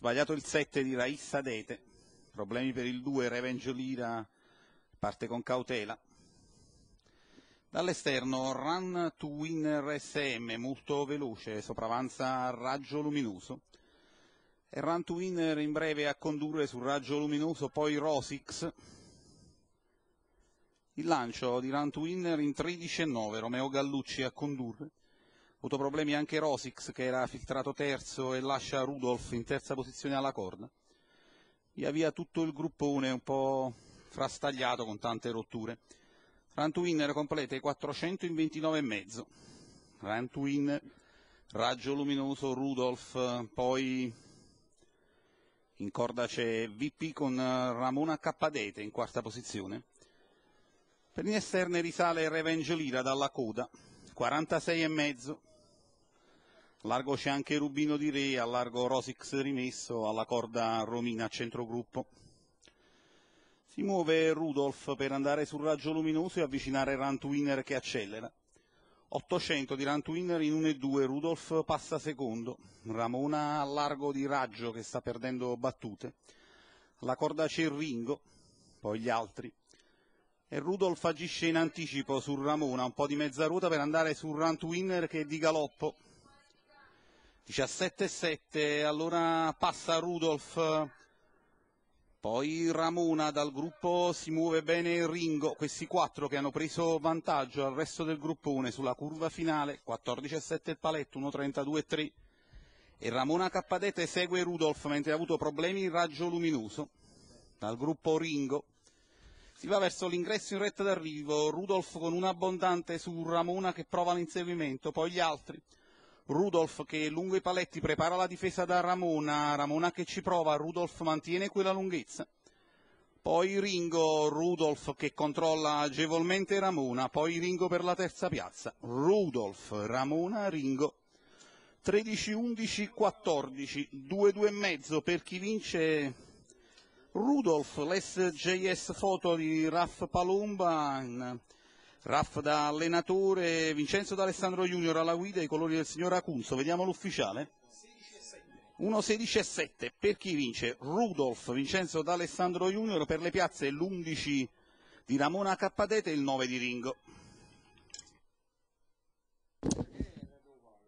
Sbagliato il 7 di Raissa Dete, problemi per il 2, Revenge Lira parte con cautela. Dall'esterno run to Win RSM, molto veloce, sopravanza a raggio luminoso. E run to winner in breve a condurre sul raggio luminoso, poi Rosix. Il lancio di run to winner in 13 e 9, Romeo Gallucci a condurre avuto problemi anche Rosix che era filtrato terzo e lascia Rudolf in terza posizione alla corda. Via via tutto il gruppone un po' frastagliato con tante rotture. Rantuin completa i 400 Rantuin, Raggio Luminoso, Rudolf, poi in corda c'è VP con Ramona Cappadete in quarta posizione. Per gli esterni risale Revenge Lira dalla coda, 46,5, largo c'è anche Rubino di Re, a largo Rosix rimesso, alla corda Romina a centrogruppo. Si muove Rudolf per andare sul raggio luminoso e avvicinare Rantwinner che accelera. 800 di Rantwinner in 1-2, e Rudolf passa secondo, Ramona a largo di raggio che sta perdendo battute, la corda c'è il Ringo, poi gli altri. E Rudolf agisce in anticipo su Ramona, un po' di mezza ruota per andare sul Rantwinner che è di galoppo, 17-7, allora passa Rudolf, poi Ramona dal gruppo si muove bene Ringo, questi quattro che hanno preso vantaggio al resto del gruppone sulla curva finale, 14-7 il paletto, 1-32-3 e Ramona Cappadete segue Rudolf mentre ha avuto problemi in raggio luminoso dal gruppo Ringo. Si va verso l'ingresso in retta d'arrivo, Rudolf con un abbondante su Ramona che prova l'inseguimento, poi gli altri. Rudolf che lungo i paletti prepara la difesa da Ramona, Ramona che ci prova, Rudolf mantiene quella lunghezza. Poi Ringo, Rudolf che controlla agevolmente Ramona, poi Ringo per la terza piazza. Rudolf, Ramona, Ringo. 13, 11, 14, 2, 2 e mezzo per chi vince Rudolf, l'SJS foto di Raff Palumba Raff da allenatore, Vincenzo D'Alessandro Junior alla guida, i colori del signor Acunzo, vediamo l'ufficiale. 1-16 e 7 per chi vince? Rudolf, Vincenzo D'Alessandro Junior per le piazze l'11 di Ramona Cappadete e il 9 di Ringo.